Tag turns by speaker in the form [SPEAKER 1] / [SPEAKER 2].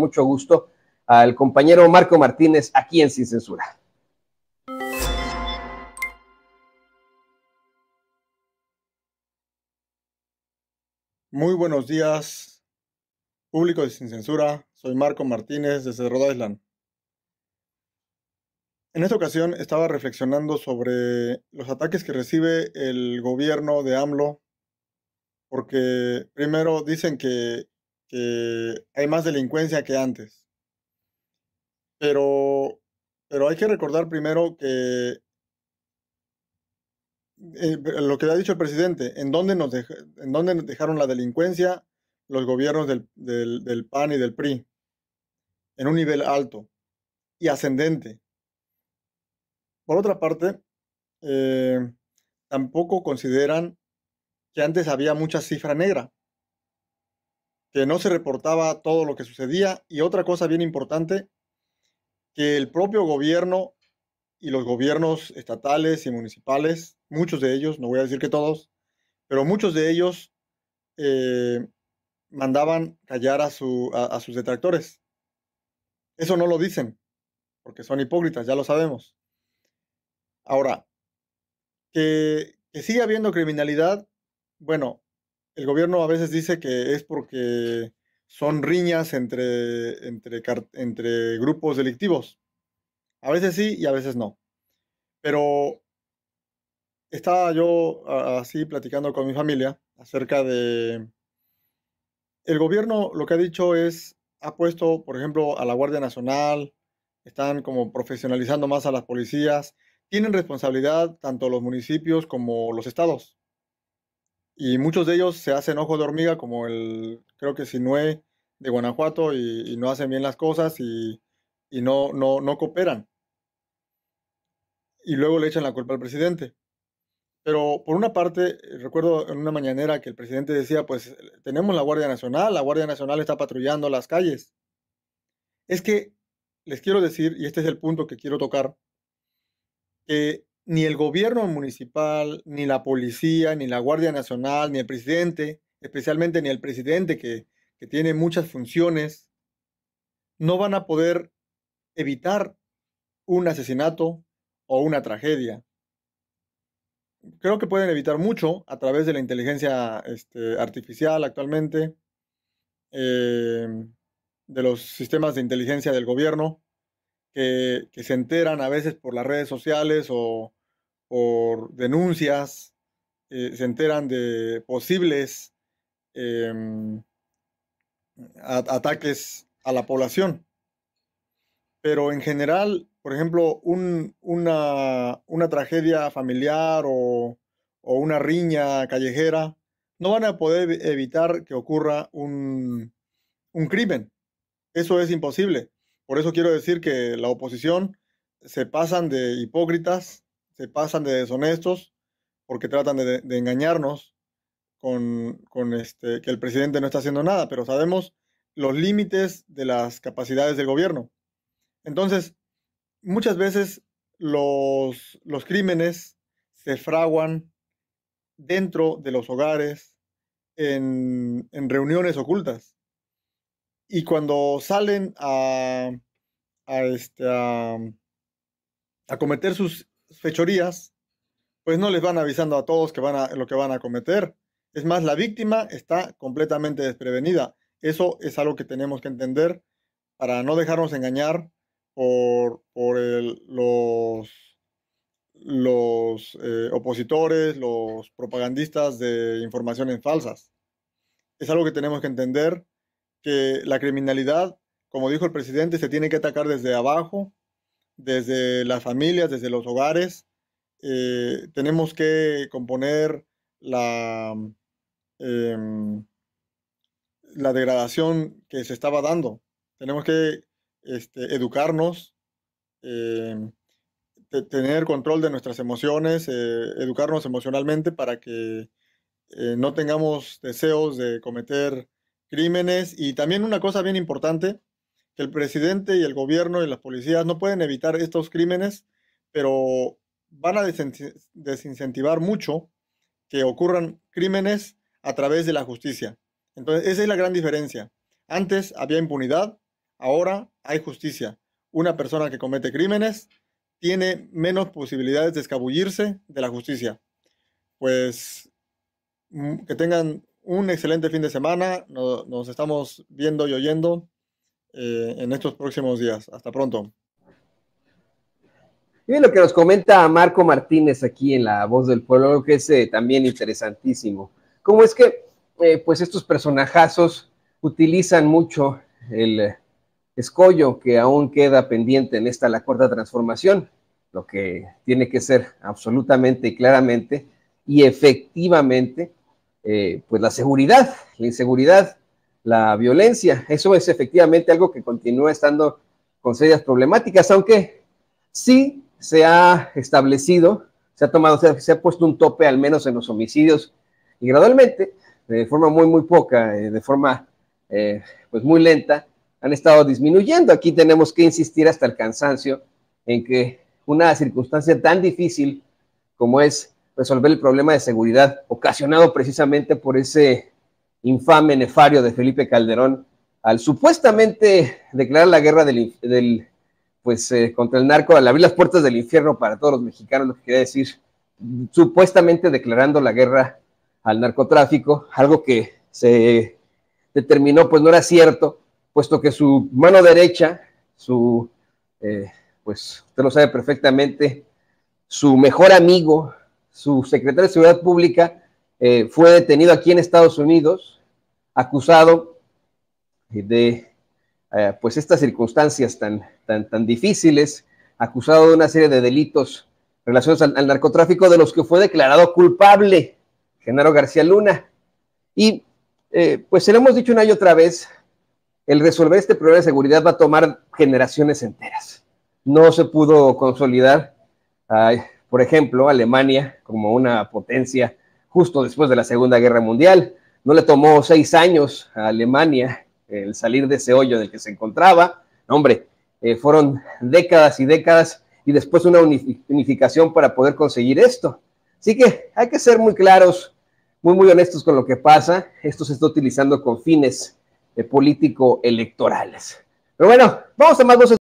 [SPEAKER 1] mucho gusto al compañero Marco Martínez aquí en Sin Censura.
[SPEAKER 2] Muy buenos días, público de Sin Censura. Soy Marco Martínez desde Rhode Island. En esta ocasión estaba reflexionando sobre los ataques que recibe el gobierno de AMLO, porque primero dicen que que eh, hay más delincuencia que antes. Pero, pero hay que recordar primero que eh, lo que ha dicho el presidente, en dónde nos, en dejaron la delincuencia los gobiernos del, PAN y del PRI, en un nivel alto y ascendente. Por otra parte, eh, tampoco consideran que antes había mucha cifra negra que no se reportaba todo lo que sucedía y otra cosa bien importante, que el propio gobierno y los gobiernos estatales y municipales, muchos de ellos, no voy a decir que todos, pero muchos de ellos eh, mandaban callar a, su, a, sus detractores. Eso no lo dicen, porque son hipócritas, ya lo sabemos. Ahora, que, que sigue habiendo criminalidad, bueno, el gobierno a veces dice que es porque son riñas entre, entre, grupos delictivos. A veces sí y a veces no. Pero estaba yo así platicando con mi familia acerca de... El gobierno lo que ha dicho es, ha puesto, por ejemplo, a la Guardia Nacional, están como profesionalizando más a las policías, tienen responsabilidad tanto los municipios como los estados y muchos de ellos se hacen ojo de hormiga, como el, creo que Sinue de Guanajuato, y, no hacen bien las cosas y, no, no, no cooperan. Y luego le echan la culpa al presidente. Pero por una parte, recuerdo en una mañanera que el presidente decía, pues tenemos la Guardia Nacional, la Guardia Nacional está patrullando las calles. Es que les quiero decir, y este es el punto que quiero tocar, que ni el gobierno municipal, ni la policía, ni la Guardia Nacional, ni el presidente, especialmente ni el presidente que, tiene muchas funciones, no van a poder evitar un asesinato o una tragedia. Creo que pueden evitar mucho a través de la inteligencia este, artificial actualmente, eh, de los sistemas de inteligencia del gobierno, que, se enteran a veces por las redes sociales o, por denuncias, eh, se enteran de posibles em, ataques a la población. Pero en general, por ejemplo, una, tragedia familiar o, una riña callejera, no van a poder evitar que ocurra un, un, crimen. Eso es imposible. Por eso quiero decir que la oposición se pasan de hipócritas se pasan de deshonestos porque tratan de, engañarnos con, este, que el presidente no está haciendo nada, pero sabemos los límites de las capacidades del gobierno. Entonces, muchas veces los, los crímenes se fraguan dentro de los hogares, en, reuniones ocultas. Y cuando salen a, a, este, a cometer sus fechorías, pues no les van avisando a todos que van a, lo que van a cometer. Es más, la víctima está completamente desprevenida. Eso es algo que tenemos que entender para no dejarnos engañar por, los, los eh, opositores, los propagandistas de informaciones falsas. Es algo que tenemos que entender, que la criminalidad, como dijo el presidente, se tiene que atacar desde abajo, desde las familias, desde los hogares. Eh, tenemos que componer la, em, la degradación que se estaba dando. Tenemos que este, educarnos, em, tener control de nuestras emociones, eh, educarnos emocionalmente para que eh, no tengamos deseos de cometer crímenes. Y también una cosa bien importante que el presidente y el gobierno y las policías no pueden evitar estos crímenes, pero van a desincentivar mucho que ocurran crímenes a través de la justicia. Entonces, esa es la gran diferencia. Antes había impunidad, ahora hay justicia. Una persona que comete crímenes tiene menos posibilidades de escabullirse de la justicia. Pues mm, que tengan un excelente fin de semana. Nos, nos estamos viendo y oyendo. Eh, en estos próximos días. Hasta pronto. Y lo que nos comenta
[SPEAKER 1] Marco Martínez aquí en La Voz del Pueblo, lo que es eh, también interesantísimo. ¿Cómo es que eh, pues estos personajazos utilizan mucho el escollo que aún queda pendiente en esta la cuarta transformación? Lo que tiene que ser absolutamente y claramente y efectivamente, pues la seguridad, la inseguridad la violencia. Eso es efectivamente algo que continúa estando con serias problemáticas, aunque sí se ha establecido, se ha tomado, se ha puesto un tope al menos en los homicidios y gradualmente, de forma muy, muy poca, eh, de forma eh, pues muy lenta, han estado disminuyendo. Aquí tenemos que insistir hasta el cansancio en que una circunstancia tan difícil como es resolver el problema de seguridad ocasionado precisamente por ese infame, nefario de Felipe Calderón al supuestamente declarar la guerra del, pues, eh, contra el narco, al abrir las puertas del infierno para todos los mexicanos, lo que quería decir, supuestamente declarando la guerra al narcotráfico, algo que se determinó pues no era cierto, puesto que su mano derecha, su, eh, pues usted lo sabe perfectamente, su mejor amigo, su secretario de Seguridad Pública, eh, fue detenido aquí en Estados Unidos, acusado eh, de eh, pues estas circunstancias tan, tan, tan difíciles, acusado de una serie de delitos relacionados al, narcotráfico, de los que fue declarado culpable Genaro García Luna. Y pues se lo hemos dicho una y otra vez, el resolver este problema de seguridad va a tomar generaciones enteras. No se pudo consolidar, por ejemplo, Alemania como una potencia justo después de la Segunda Guerra Mundial. No le tomó seis años a Alemania el salir de ese hoyo del que se encontraba. Hombre, eh, fueron décadas y décadas y después una unificación para poder conseguir esto. Así que hay que ser muy claros, muy, muy honestos con lo que pasa. Esto se está utilizando con fines eh, político-electorales. Pero bueno, vamos a más voces.